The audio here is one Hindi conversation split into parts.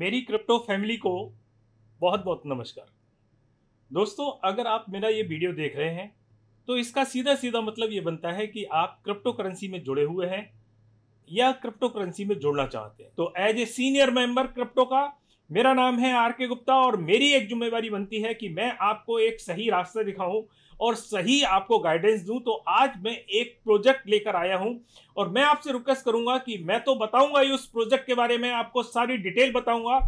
मेरी क्रिप्टो फैमिली को बहुत बहुत नमस्कार दोस्तों अगर आप मेरा ये वीडियो देख रहे हैं तो इसका सीधा सीधा मतलब ये बनता है कि आप क्रिप्टो करेंसी में जुड़े हुए हैं या क्रिप्टो करेंसी में जुड़ना चाहते हैं तो as a senior member crypto का मेरा नाम है आर के गुप्ता और मेरी एक जिम्मेवारी बनती है कि मैं आपको एक सही रास्ता दिखाऊं और सही आपको गाइडेंस दूं तो आज मैं एक प्रोजेक्ट लेकर आया हूं और मैं आपसे रिक्वेस्ट करूंगा कि मैं तो बताऊंगा ही उस प्रोजेक्ट के बारे में आपको सारी डिटेल बताऊंगा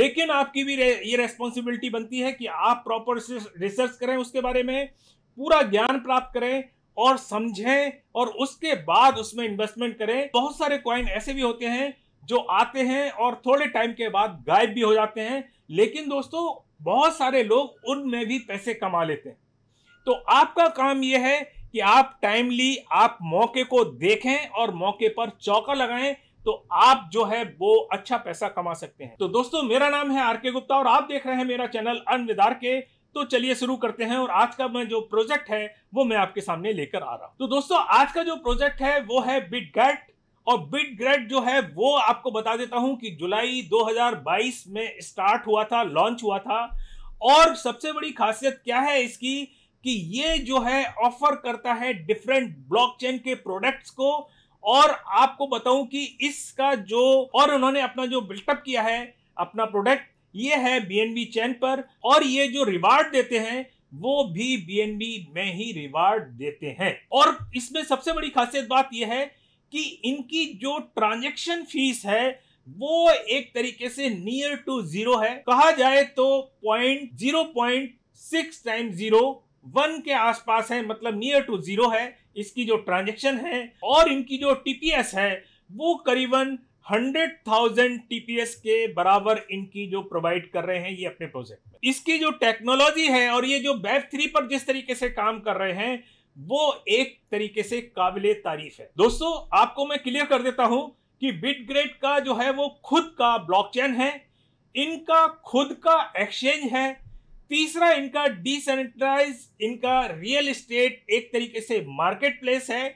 लेकिन आपकी भी ये रेस्पॉन्सिबिलिटी बनती है कि आप प्रॉपर रिसर्च करें उसके बारे में पूरा ज्ञान प्राप्त करें और समझें और उसके बाद उसमें इन्वेस्टमेंट करें बहुत सारे क्वाइन ऐसे भी होते हैं जो आते हैं और थोड़े टाइम के बाद गायब भी हो जाते हैं लेकिन दोस्तों बहुत सारे लोग उनमें भी पैसे कमा लेते हैं तो आपका काम यह है कि आप टाइमली आप मौके को देखें और मौके पर चौका लगाएं तो आप जो है वो अच्छा पैसा कमा सकते हैं तो दोस्तों मेरा नाम है आर के गुप्ता और आप देख रहे हैं मेरा चैनल अनविदार के तो चलिए शुरू करते हैं और आज का मैं जो प्रोजेक्ट है वो मैं आपके सामने लेकर आ रहा हूं तो दोस्तों आज का जो प्रोजेक्ट है वो है बिट और बिट ग्रेड जो है वो आपको बता देता हूं कि जुलाई 2022 में स्टार्ट हुआ था लॉन्च हुआ था और सबसे बड़ी खासियत क्या है इसकी कि ये जो है ऑफर करता है डिफरेंट ब्लॉकचेन के प्रोडक्ट्स को और आपको बताऊं कि इसका जो और उन्होंने अपना जो बिल्टअप किया है अपना प्रोडक्ट ये है बी चैन पर और ये जो रिवार्ड देते हैं वो भी बी में ही रिवार्ड देते हैं और इसमें सबसे बड़ी खासियत बात यह है कि इनकी जो ट्रांजेक्शन फीस है वो एक तरीके से नियर टू जीरो है कहा जाए तो point zero point six time zero one के आसपास है मतलब नियर टू जीरो है इसकी जो ट्रांजेक्शन है और इनकी जो टीपीएस है वो करीबन हंड्रेड थाउजेंड टीपीएस के बराबर इनकी जो प्रोवाइड कर रहे हैं ये अपने प्रोजेक्ट में इसकी जो टेक्नोलॉजी है और ये जो बैफ थ्री पर जिस तरीके से काम कर रहे हैं वो एक तरीके से काबिल तारीफ है दोस्तों आपको मैं क्लियर कर देता हूं कि बिटग्रेड का जो है वो खुद का ब्लॉकचेन है इनका खुद का एक्सचेंज है तीसरा इनका डिसनेटाइज इनका रियल इस्टेट एक तरीके से मार्केट प्लेस है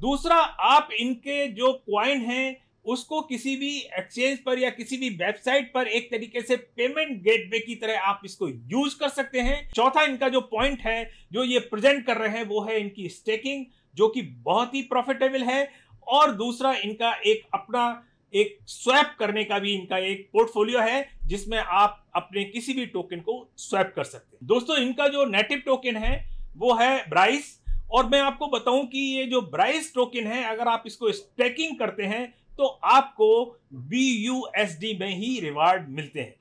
दूसरा आप इनके जो क्वाइन हैं उसको किसी भी एक्सचेंज पर या किसी भी वेबसाइट पर एक तरीके से पेमेंट गेटवे की तरह आप इसको यूज कर सकते हैं चौथा इनका जो पॉइंट है जो ये प्रेजेंट कर रहे हैं वो है इनकी स्टेकिंग जो कि बहुत ही प्रॉफिटेबल है और दूसरा इनका एक अपना एक स्वैप करने का भी इनका एक पोर्टफोलियो है जिसमें आप अपने किसी भी टोकन को स्वैप कर सकते हैं दोस्तों इनका जो नेटिव टोकन है वो है ब्राइस और मैं आपको बताऊं कि ये जो ब्राइस टोकन है अगर आप इसको स्टेकिंग करते हैं तो आपको बी यू एस डी में ही रिवार्ड मिलते हैं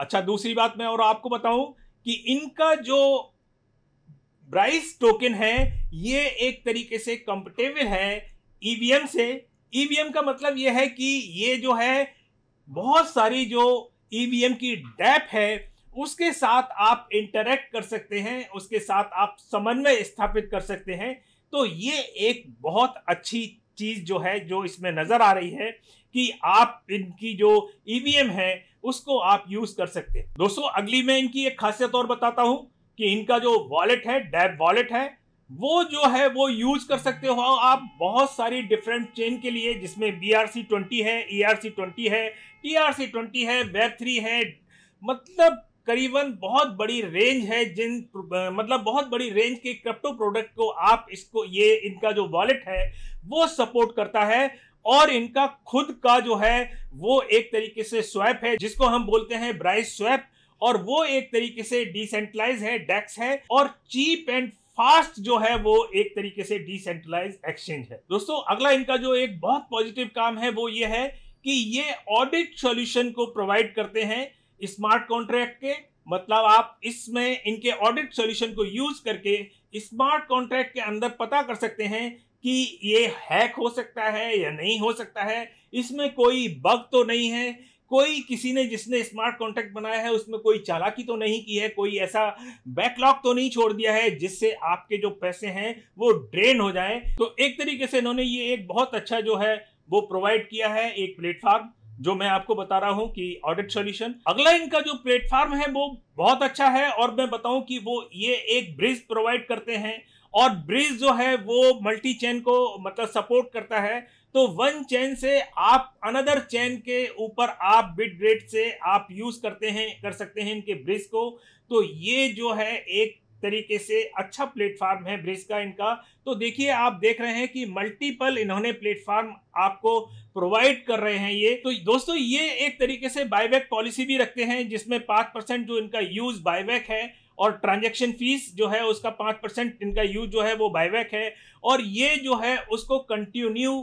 अच्छा दूसरी बात मैं और आपको बताऊं कि इनका जो ब्राइस टोकन है ये एक तरीके से कंपेटेबल है ईवीएम e से ईवीएम e का मतलब यह है कि ये जो है बहुत सारी जो ईवीएम e की डैप है उसके साथ आप इंटरेक्ट कर सकते हैं उसके साथ आप समन्वय स्थापित कर सकते हैं तो ये एक बहुत अच्छी चीज़ जो है जो इसमें नज़र आ रही है कि आप इनकी जो ईवीएम e है उसको आप यूज़ कर सकते हैं दोस्तों अगली मैं इनकी एक खासियत और बताता हूँ कि इनका जो वॉलेट है डैब वॉलेट है वो जो है वो यूज कर सकते हो आप बहुत सारी डिफरेंट चेन के लिए जिसमें बी आर सी ट्वेंटी है ई आर सी ट्वेंटी है टी आर सी ट्वेंटी है वेब थ्री है मतलब करीबन बहुत बड़ी रेंज है जिन मतलब बहुत बड़ी रेंज के क्रिप्टो प्रोडक्ट को आप इसको ये इनका जो वॉलेट है वो सपोर्ट करता है और इनका खुद का जो है वो एक तरीके से स्वैप है जिसको हम बोलते हैं ब्राइस स्वैप और वो एक तरीके से डिसेंट्रलाइज है डेक्स है और चीप एंड फास्ट जो है वो एक तरीके से डिसेंट्रलाइज एक्सचेंज है दोस्तों अगला इनका जो एक बहुत पॉजिटिव काम है वो ये है कि ये ऑडिट सॉल्यूशन को प्रोवाइड करते हैं स्मार्ट कॉन्ट्रैक्ट के मतलब आप इसमें इनके ऑडिट सॉल्यूशन को यूज करके स्मार्ट कॉन्ट्रैक्ट के अंदर पता कर सकते हैं कि ये हैक हो सकता है या नहीं हो सकता है इसमें कोई बग तो नहीं है कोई किसी ने जिसने स्मार्ट कॉन्ट्रैक्ट बनाया है उसमें कोई चालाकी तो नहीं की है कोई ऐसा बैकलॉग तो नहीं छोड़ दिया है जिससे आपके जो पैसे हैं वो ड्रेन हो जाएं तो एक तरीके से इन्होंने ये एक बहुत अच्छा जो है वो प्रोवाइड किया है एक प्लेटफॉर्म जो मैं आपको बता रहा हूं कि ऑडिट सॉल्यूशन अगला इनका जो प्लेटफॉर्म है वो बहुत अच्छा है और मैं बताऊं कि वो ये एक ब्रिज प्रोवाइड करते हैं और ब्रिज जो है वो मल्टी चेन को मतलब सपोर्ट करता है तो वन चेन से आप अनदर चेन के ऊपर आप बिट रेट से आप यूज करते हैं कर सकते हैं इनके ब्रिज को तो ये जो है एक तरीके से अच्छा प्लेटफार्म है ब्रिज का इनका तो देखिए आप देख रहे हैं कि मल्टीपल इन्होंने प्लेटफार्म आपको प्रोवाइड कर रहे हैं ये तो दोस्तों ये एक तरीके से बायबैक पॉलिसी भी रखते हैं जिसमें पाँच परसेंट जो इनका यूज बायबैक है और ट्रांजेक्शन फीस जो है उसका पाँच परसेंट इनका यूज जो है वो बायबैक है और ये जो है उसको कंटिन्यू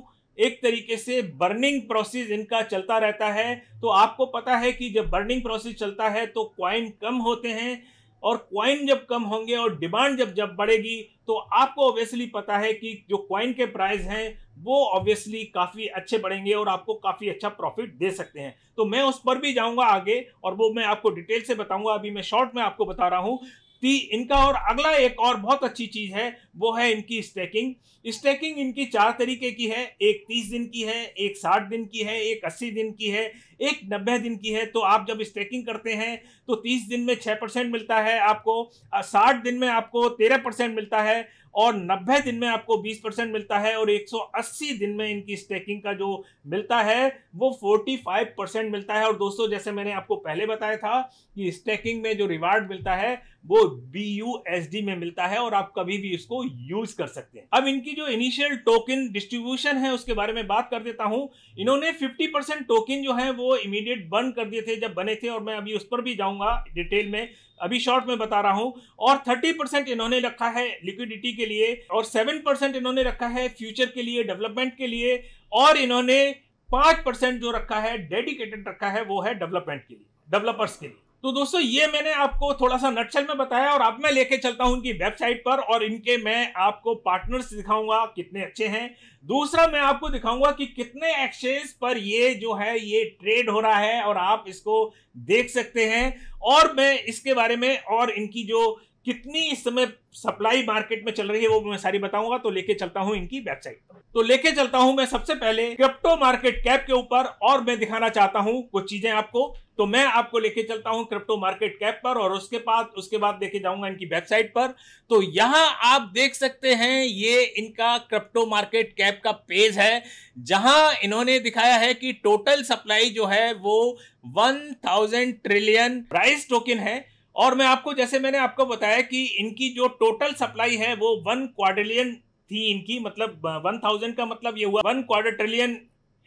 एक तरीके से बर्निंग प्रोसेस इनका चलता रहता है तो आपको पता है कि जब बर्निंग प्रोसेस चलता है तो क्वाइन कम होते हैं और क्वाइन जब कम होंगे और डिमांड जब जब बढ़ेगी तो आपको ऑब्वियसली पता है कि जो क्वाइन के प्राइस हैं वो ऑब्वियसली काफ़ी अच्छे बढ़ेंगे और आपको काफ़ी अच्छा प्रॉफिट दे सकते हैं तो मैं उस पर भी जाऊंगा आगे और वो मैं आपको डिटेल से बताऊंगा अभी मैं शॉर्ट में आपको बता रहा हूं ती इनका और अगला एक और बहुत अच्छी चीज़ है वो है इनकी स्टैकिंग स्टैकिंग इनकी चार तरीके की है एक तीस दिन की है एक साठ दिन की है एक अस्सी दिन की है एक नब्बे दिन की है तो आप जब स्टैकिंग करते हैं तो तीस दिन में छः परसेंट मिलता है आपको साठ दिन में आपको तेरह परसेंट मिलता है और 90 दिन में आपको 20 परसेंट मिलता है और 180 दिन में इनकी स्टेकिंग का जो मिलता है वो 45 परसेंट मिलता है और दोस्तों जैसे मैंने आपको पहले बताया था कि स्टेकिंग में जो रिवार्ड मिलता है वो बी यू एस डी में मिलता है और आप कभी भी इसको यूज कर सकते हैं अब इनकी जो इनिशियल टोकन डिस्ट्रीब्यूशन है उसके बारे में बात कर देता हूं इन्होंने 50 परसेंट टोकन जो है वो इमीडिएट बर्न कर दिए थे जब बने थे और मैं अभी उस पर भी जाऊंगा डिटेल में अभी शॉर्ट में बता रहा हूं और 30 परसेंट इन्होंने रखा है लिक्विडिटी के लिए और सेवन परसेंट इन्होंने रखा है फ्यूचर के लिए डेवलपमेंट के लिए और इन्होंने पांच परसेंट जो रखा है डेडिकेटेड रखा है वो है डेवलपमेंट के लिए डेवलपर्स के लिए तो दोस्तों ये मैंने आपको थोड़ा सा नटशल में बताया और अब मैं लेके चलता हूं उनकी वेबसाइट पर और इनके मैं आपको पार्टनर्स दिखाऊंगा कितने अच्छे हैं दूसरा मैं आपको दिखाऊंगा कि कितने एक्सचेंज पर ये जो है ये ट्रेड हो रहा है और आप इसको देख सकते हैं और मैं इसके बारे में और इनकी जो कितनी इस समय सप्लाई मार्केट में चल रही है वो मैं सारी बताऊंगा तो लेके चलता हूं इनकी वेबसाइट पर तो लेके चलता हूं मैं सबसे पहले क्रिप्टो मार्केट कैप के ऊपर और मैं दिखाना चाहता हूं कुछ चीजें आपको तो मैं आपको लेके चलता हूं क्रिप्टो मार्केट कैप पर और उसके बाद उसके बाद देखे जाऊंगा इनकी वेबसाइट पर तो यहां आप देख सकते हैं ये इनका क्रिप्टो मार्केट कैप का पेज है जहां इन्होंने दिखाया है कि टोटल सप्लाई जो है वो वन ट्रिलियन प्राइस टोकन है और मैं आपको जैसे मैंने आपको बताया कि इनकी जो टोटल सप्लाई है वो वन क्वाड्रिलियन थी इनकी मतलब वन थाउजेंड का मतलब ये हुआ वन क्वार्टर ट्रिलियन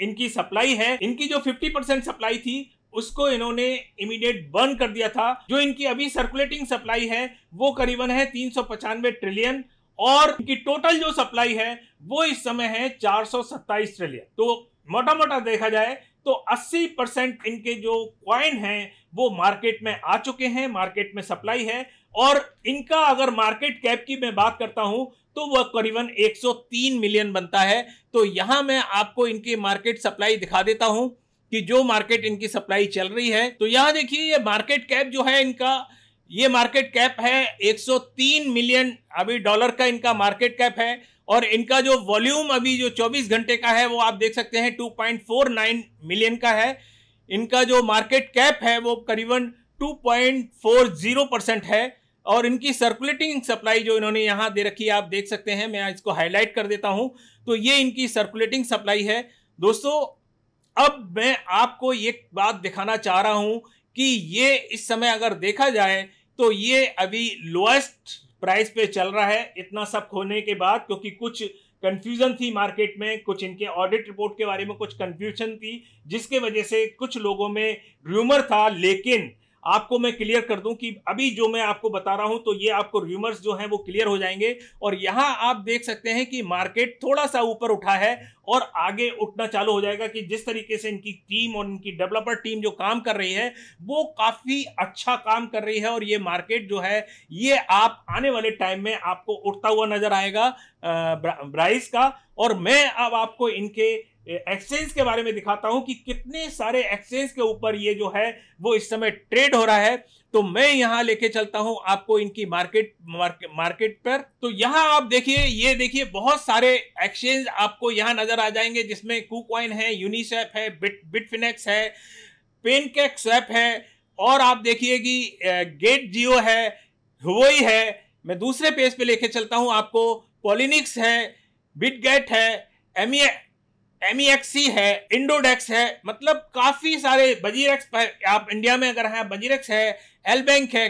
इनकी सप्लाई है इनकी जो फिफ्टी परसेंट सप्लाई थी उसको इन्होंने इमीडिएट बर्न कर दिया था जो इनकी अभी सर्कुलेटिंग सप्लाई है वो करीबन है तीन सौ पचानवे ट्रिलियन और इनकी टोटल जो सप्लाई है वो इस समय है चार सौ सत्ताईस ट्रिलियन तो मोटा मोटा देखा जाए तो 80 परसेंट इनके जो क्वाइन हैं वो मार्केट में आ चुके हैं मार्केट में सप्लाई है और इनका अगर मार्केट कैप की मैं बात करता हूं तो वह करीबन 103 मिलियन बनता है तो यहां मैं आपको इनकी मार्केट सप्लाई दिखा देता हूं कि जो मार्केट इनकी सप्लाई चल रही है तो यहां देखिए ये मार्केट कैप जो है इनका ये मार्केट कैप है 103 मिलियन अभी डॉलर का इनका मार्केट कैप है और इनका जो वॉल्यूम अभी जो 24 घंटे का है वो आप देख सकते हैं 2.49 मिलियन का है इनका जो मार्केट कैप है वो करीबन 2.40 परसेंट है और इनकी सर्कुलेटिंग सप्लाई जो इन्होंने यहाँ दे रखी है आप देख सकते हैं मैं इसको हाईलाइट कर देता हूँ तो ये इनकी सर्कुलेटिंग सप्लाई है दोस्तों अब मैं आपको एक बात दिखाना चाह रहा हूँ कि ये इस समय अगर देखा जाए तो ये अभी लोएस्ट प्राइस पे चल रहा है इतना सब खोने के बाद क्योंकि कुछ कंफ्यूजन थी मार्केट में कुछ इनके ऑडिट रिपोर्ट के बारे में कुछ कंफ्यूजन थी जिसके वजह से कुछ लोगों में र्यूमर था लेकिन आपको मैं क्लियर कर दूं कि अभी जो मैं आपको बता रहा हूं तो ये आपको र्यूमर्स जो हैं वो क्लियर हो जाएंगे और यहां आप देख सकते हैं कि मार्केट थोड़ा सा ऊपर उठा है और आगे उठना चालू हो जाएगा कि जिस तरीके से इनकी टीम और इनकी डेवलपर टीम जो काम कर रही है वो काफ़ी अच्छा काम कर रही है और ये मार्केट जो है ये आप आने वाले टाइम में आपको उठता हुआ नजर आएगा ब्राइस का और मैं अब आपको इनके एक्सचेंज के बारे में दिखाता हूं कि कितने सारे एक्सचेंज के ऊपर ये जो है वो इस समय ट्रेड हो रहा है तो मैं यहां लेके चलता हूं आपको इनकी मार्केट मार्केट, मार्केट पर तो यहां आप देखिए ये देखिए बहुत सारे एक्सचेंज आपको यहां नजर आ जाएंगे जिसमें कुकवाइन है यूनिसेफ है बिट बिटफिनेक्स है पेनकेक स्वैप है और आप देखिए कि गेट जियो है हुई है मैं दूसरे पेज पे लेके चलता हूं आपको पॉलिनिक्स है बिटगेट है एम एमईएक्सी e है इंडोडेक्स है मतलब काफी सारे बजीरेक्स आप इंडिया में अगर हैं बजीरेक्स है एल बैंक है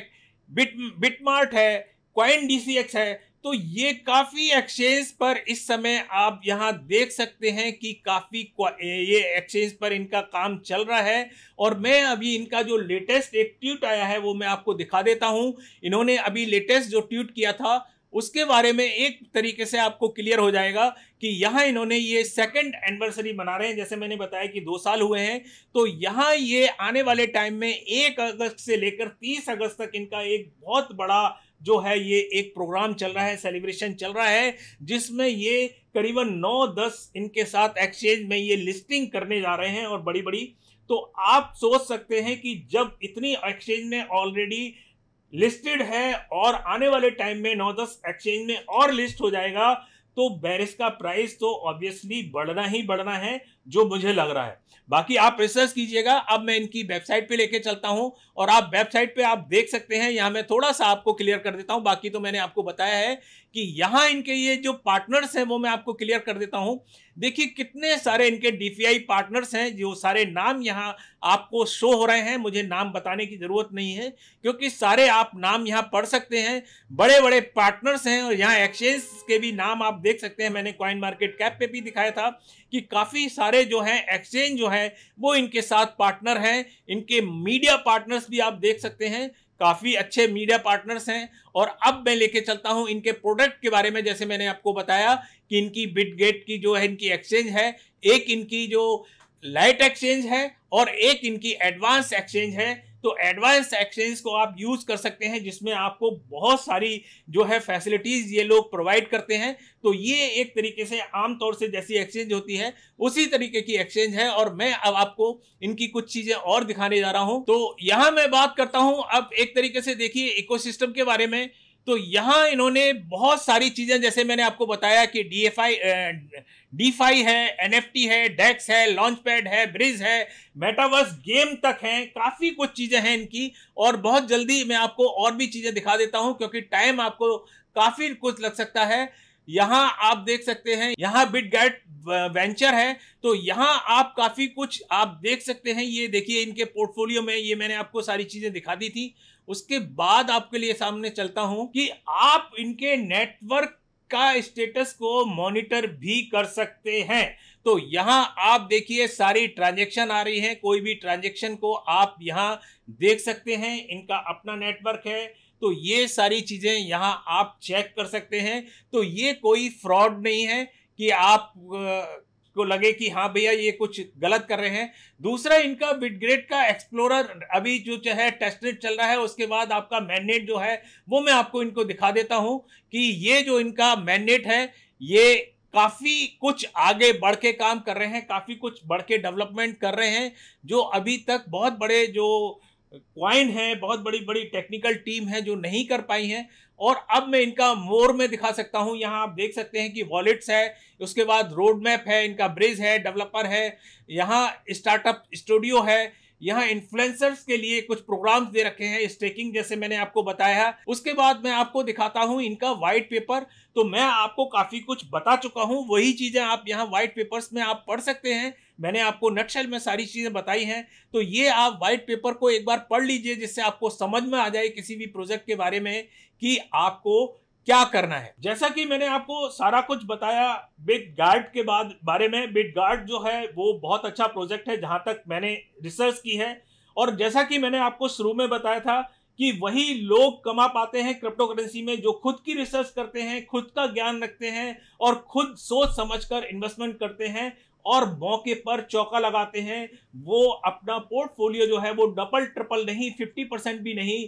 बिट बिटमार्ट है क्वाइन डीसीएक्स है तो ये काफ़ी एक्सचेंज पर इस समय आप यहाँ देख सकते हैं कि काफ़ी ये एक्सचेंज पर इनका काम चल रहा है और मैं अभी इनका जो लेटेस्ट एक ट्वीट आया है वो मैं आपको दिखा देता हूँ इन्होंने अभी लेटेस्ट जो ट्वीट किया था उसके बारे में एक तरीके से आपको क्लियर हो जाएगा कि यहाँ इन्होंने ये सेकंड एनिवर्सरी मना रहे हैं जैसे मैंने बताया कि दो साल हुए हैं तो यहाँ ये आने वाले टाइम में एक अगस्त से लेकर तीस अगस्त तक इनका एक बहुत बड़ा जो है ये एक प्रोग्राम चल रहा है सेलिब्रेशन चल रहा है जिसमें ये करीबन नौ दस इनके साथ एक्सचेंज में ये लिस्टिंग करने जा रहे हैं और बड़ी बड़ी तो आप सोच सकते हैं कि जब इतनी एक्सचेंज में ऑलरेडी लिस्टेड है और आने वाले टाइम में नौ दस एक्सचेंज में और लिस्ट हो जाएगा तो बैरिस का प्राइस तो ऑब्वियसली बढ़ना ही बढ़ना है जो मुझे लग रहा है बाकी आप रिसर्च कीजिएगा अब मैं इनकी वेबसाइट पे लेके चलता हूं और आप वेबसाइट पे आप देख सकते हैं यहाँ मैं थोड़ा सा आपको क्लियर कर देता हूं बाकी तो मैंने आपको बताया है कि यहाँ इनके ये जो पार्टनर्स हैं वो मैं आपको क्लियर कर देता हूँ देखिए कितने सारे इनके डी पार्टनर्स हैं जो सारे नाम यहाँ आपको शो हो रहे हैं मुझे नाम बताने की ज़रूरत नहीं है क्योंकि सारे आप नाम यहाँ पढ़ सकते हैं बड़े बड़े पार्टनर्स हैं और यहाँ एक्सचेंज के भी नाम आप देख सकते हैं मैंने क्वाइन मार्केट कैप पे भी दिखाया था कि काफ़ी सारे सारे जो हैं एक्सचेंज जो हैं वो इनके साथ पार्टनर हैं इनके मीडिया पार्टनर्स भी आप देख सकते हैं काफ़ी अच्छे मीडिया पार्टनर्स हैं और अब मैं लेके चलता हूं इनके प्रोडक्ट के बारे में जैसे मैंने आपको बताया कि इनकी बिटगेट की जो है इनकी एक्सचेंज है एक इनकी जो लाइट एक्सचेंज है और एक इनकी एडवांस एक्सचेंज है तो एडवांस एक्सचेंज को आप यूज कर सकते हैं जिसमें आपको बहुत सारी जो है फैसिलिटीज ये लोग प्रोवाइड करते हैं तो ये एक तरीके से आमतौर से जैसी एक्सचेंज होती है उसी तरीके की एक्सचेंज है और मैं अब आपको इनकी कुछ चीजें और दिखाने जा रहा हूं तो यहां मैं बात करता हूं अब एक तरीके से देखिए इकोसिस्टम के बारे में तो यहां इन्होंने बहुत सारी चीजें जैसे मैंने आपको बताया कि डी एफ आई डीफाई है एनएफटी है डेक्स e है लॉन्च पैड है ब्रिज है मेटावर्स गेम तक है काफ़ी कुछ चीज़ें हैं इनकी और बहुत जल्दी मैं आपको और भी चीज़ें दिखा देता हूं क्योंकि टाइम आपको काफ़ी कुछ लग सकता है यहाँ आप देख सकते हैं यहाँ बिट गैट वेंचर है तो यहाँ आप काफ़ी कुछ आप देख सकते हैं ये देखिए इनके पोर्टफोलियो में ये मैंने आपको सारी चीज़ें दिखा दी थी उसके बाद आपके लिए सामने चलता हूं कि आप इनके नेटवर्क का स्टेटस को मॉनिटर भी कर सकते हैं तो यहां आप देखिए सारी ट्रांजेक्शन आ रही है कोई भी ट्रांजेक्शन को आप यहां देख सकते हैं इनका अपना नेटवर्क है तो ये सारी चीजें यहां आप चेक कर सकते हैं तो ये कोई फ्रॉड नहीं है कि आप को लगे कि हाँ भैया ये कुछ गलत कर रहे हैं दूसरा इनका बिटग्रेड का एक्सप्लोरर अभी जो है टेस्टनेट चल रहा है उसके बाद आपका मैंडेट जो है वो मैं आपको इनको दिखा देता हूँ कि ये जो इनका मैंडेट है ये काफ़ी कुछ आगे बढ़ के काम कर रहे हैं काफ़ी कुछ बढ़ के डेवलपमेंट कर रहे हैं जो अभी तक बहुत बड़े जो क्वाइन है बहुत बड़ी बड़ी टेक्निकल टीम है जो नहीं कर पाई है और अब मैं इनका मोर में दिखा सकता हूं यहाँ आप देख सकते हैं कि वॉलेट्स है उसके बाद रोड मैप है इनका ब्रिज है डेवलपर है यहाँ स्टार्टअप स्टूडियो है यहाँ इन्फ्लुएंसर्स के लिए कुछ प्रोग्राम्स दे रखे हैं स्टेकिंग जैसे मैंने आपको बताया है उसके बाद मैं आपको दिखाता हूँ इनका वाइट पेपर तो मैं आपको काफ़ी कुछ बता चुका हूँ वही चीज़ें आप यहाँ व्हाइट पेपर्स में आप पढ़ सकते हैं मैंने आपको नक्शल में सारी चीज़ें बताई हैं तो ये आप व्हाइट पेपर को एक बार पढ़ लीजिए जिससे आपको समझ में आ जाए किसी भी प्रोजेक्ट के बारे में कि आपको क्या करना है जैसा कि मैंने आपको सारा कुछ बताया बिट गार्ड के बाद बारे में बिट गार्ड जो है वो बहुत अच्छा प्रोजेक्ट है जहां तक मैंने रिसर्च की है और जैसा कि मैंने आपको शुरू में बताया था कि वही लोग कमा पाते हैं क्रिप्टो करेंसी में जो खुद की रिसर्च करते हैं खुद का ज्ञान रखते हैं और खुद सोच समझ कर इन्वेस्टमेंट करते हैं और मौके पर चौका लगाते हैं वो अपना पोर्टफोलियो जो है वो डबल ट्रिपल नहीं फिफ्टी परसेंट भी नहीं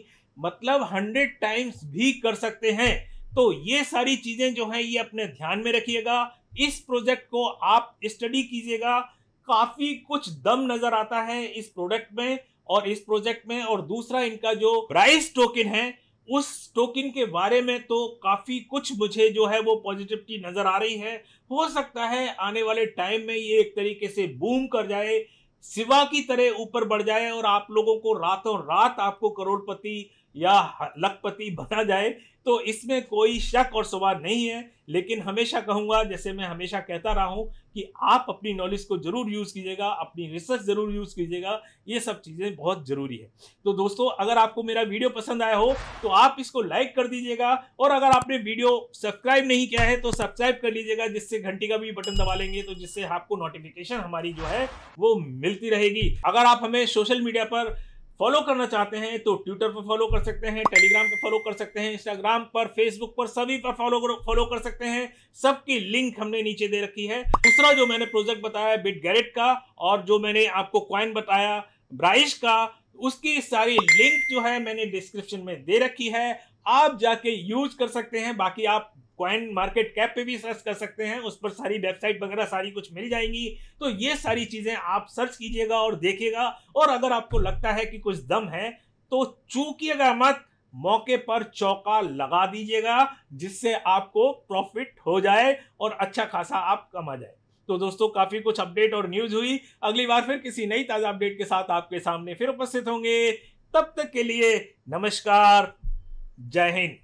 मतलब हंड्रेड टाइम्स भी कर सकते हैं तो ये सारी चीज़ें जो है ये अपने ध्यान में रखिएगा इस प्रोजेक्ट को आप स्टडी कीजिएगा काफ़ी कुछ दम नज़र आता है इस प्रोडक्ट में और इस प्रोजेक्ट में और दूसरा इनका जो प्राइस टोकन है उस टोकन के बारे में तो काफ़ी कुछ मुझे जो है वो पॉजिटिविटी नज़र आ रही है हो सकता है आने वाले टाइम में ये एक तरीके से बूम कर जाए सिवा की तरह ऊपर बढ़ जाए और आप लोगों को रातों रात आपको करोड़पति या लखपति बना जाए तो इसमें कोई शक और सवाल नहीं है लेकिन हमेशा कहूँगा जैसे मैं हमेशा कहता रहा हूँ कि आप अपनी नॉलेज को ज़रूर यूज़ कीजिएगा अपनी रिसर्च ज़रूर यूज़ कीजिएगा ये सब चीज़ें बहुत ज़रूरी है तो दोस्तों अगर आपको मेरा वीडियो पसंद आया हो तो आप इसको लाइक कर दीजिएगा और अगर आपने वीडियो सब्सक्राइब नहीं किया है तो सब्सक्राइब कर लीजिएगा जिससे घंटी का भी बटन दबा लेंगे तो जिससे आपको नोटिफिकेशन हमारी जो है वो मिलती रहेगी अगर आप हमें सोशल मीडिया पर फॉलो करना चाहते हैं तो ट्विटर पर फॉलो कर सकते हैं टेलीग्राम पर फॉलो कर सकते हैं इंस्टाग्राम पर फेसबुक पर सभी पर फॉलो फॉलो कर सकते हैं सबकी लिंक हमने नीचे दे रखी है दूसरा जो मैंने प्रोजेक्ट बताया बिट गैरेट का और जो मैंने आपको क्वाइन बताया ब्राइश का उसकी सारी लिंक जो है मैंने डिस्क्रिप्शन में दे रखी है आप जाके यूज कर सकते हैं बाकी आप क्वाइन मार्केट कैप पे भी सर्च कर सकते हैं उस पर सारी वेबसाइट वगैरह सारी कुछ मिल जाएंगी तो ये सारी चीज़ें आप सर्च कीजिएगा और देखिएगा और अगर आपको लगता है कि कुछ दम है तो चूकीएगा मत मौके पर चौका लगा दीजिएगा जिससे आपको प्रॉफिट हो जाए और अच्छा खासा आप कमा जाए तो दोस्तों काफी कुछ अपडेट और न्यूज हुई अगली बार फिर किसी नई ताजा अपडेट के साथ आपके सामने फिर उपस्थित होंगे तब तक के लिए नमस्कार जय हिंद